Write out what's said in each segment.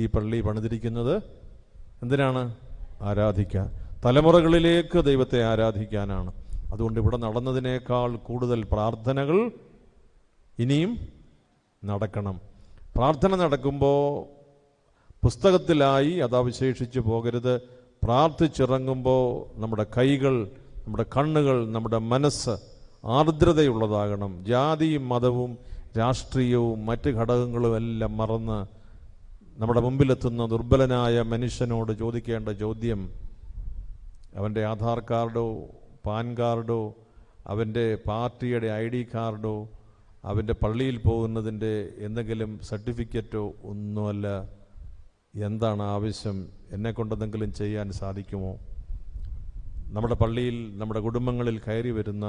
ഈ പള്ളി പണിതിരിക്കുന്നത് എന്തിനാണ് ആരാധിക്കാൻ തലമുറകളിലേക്ക് ദൈവത്തെ ആരാധിക്കാനാണ് അതുകൊണ്ട് ഇവിടെ നടന്നതിനേക്കാൾ കൂടുതൽ പ്രാർത്ഥനകൾ ഇനിയും നടക്കണം പ്രാർത്ഥന നടക്കുമ്പോൾ പുസ്തകത്തിലായി അതവശേഷിച്ചു പോകരുത് പ്രാർത്ഥിച്ചിറങ്ങുമ്പോൾ നമ്മുടെ കൈകൾ നമ്മുടെ കണ്ണുകൾ നമ്മുടെ മനസ്സ് ആർദ്രതയുള്ളതാകണം ജാതിയും മതവും രാഷ്ട്രീയവും മറ്റ് ഘടകങ്ങളും എല്ലാം മറന്ന് നമ്മുടെ മുമ്പിലെത്തുന്ന ദുർബലനായ മനുഷ്യനോട് ചോദിക്കേണ്ട ചോദ്യം അവൻ്റെ ആധാർ കാർഡോ പാൻ കാർഡോ അവൻ്റെ പാർട്ടിയുടെ ഐ ഡി കാർഡോ അവൻ്റെ പള്ളിയിൽ പോകുന്നതിൻ്റെ എന്തെങ്കിലും സർട്ടിഫിക്കറ്റോ ഒന്നുമല്ല എന്താണ് ആവശ്യം എന്നെ കൊണ്ടെന്തെങ്കിലും ചെയ്യാൻ സാധിക്കുമോ നമ്മുടെ പള്ളിയിൽ നമ്മുടെ കുടുംബങ്ങളിൽ കയറി വരുന്ന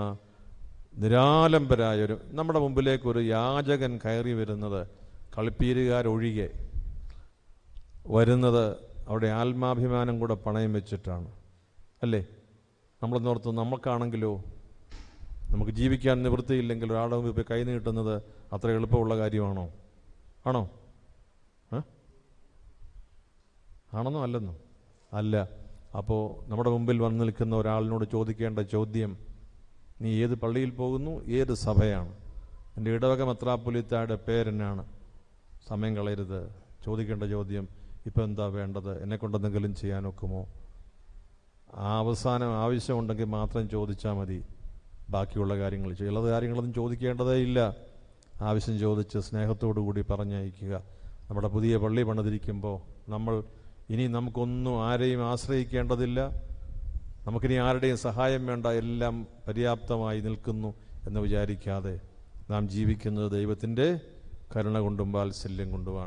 നിരാലംബരായൊരു നമ്മുടെ മുമ്പിലേക്കൊരു യാചകൻ കയറി വരുന്നത് കളിപ്പീരുകാരൊഴികെ വരുന്നത് അവിടെ ആത്മാഭിമാനം കൂടെ പണയം വെച്ചിട്ടാണ് അല്ലേ നോർത്ത് നമുക്കാണെങ്കിലോ നമുക്ക് ജീവിക്കാൻ നിവൃത്തിയില്ലെങ്കിൽ ഒരാളും ഇപ്പോൾ കൈ നീട്ടുന്നത് അത്ര എളുപ്പമുള്ള കാര്യമാണോ ആണോ ആണെന്നോ അല്ലെന്നോ അല്ല അപ്പോൾ നമ്മുടെ മുമ്പിൽ വന്നു നിൽക്കുന്ന ഒരാളിനോട് ചോദിക്കേണ്ട ചോദ്യം നീ ഏത് പള്ളിയിൽ പോകുന്നു ഏത് സഭയാണ് എൻ്റെ ഇടവക മെത്രാപ്പൊലിത്തായുടെ പേരെന്നാണ് സമയം കളയരുത് ചോദിക്കേണ്ട ചോദ്യം ഇപ്പം എന്താ വേണ്ടത് എന്നെ കൊണ്ടെന്തെങ്കിലും ചെയ്യാനൊക്കുമോ ആ അവസാനം ആവശ്യമുണ്ടെങ്കിൽ മാത്രം ചോദിച്ചാൽ മതി ബാക്കിയുള്ള കാര്യങ്ങൾ ചില കാര്യങ്ങളൊന്നും ചോദിക്കേണ്ടതേ ഇല്ല ആവശ്യം ചോദിച്ച് സ്നേഹത്തോടു കൂടി പറഞ്ഞയക്കുക നമ്മുടെ പുതിയ പള്ളി പണിതിരിക്കുമ്പോൾ നമ്മൾ ഇനി നമുക്കൊന്നും ആരെയും ആശ്രയിക്കേണ്ടതില്ല നമുക്കിനി ആരുടെയും സഹായം വേണ്ട എല്ലാം പര്യാപ്തമായി നിൽക്കുന്നു എന്ന് വിചാരിക്കാതെ നാം ജീവിക്കുന്നത് ദൈവത്തിൻ്റെ കരുണ കൊണ്ടും വാത്സല്യം കൊണ്ടുമാണ്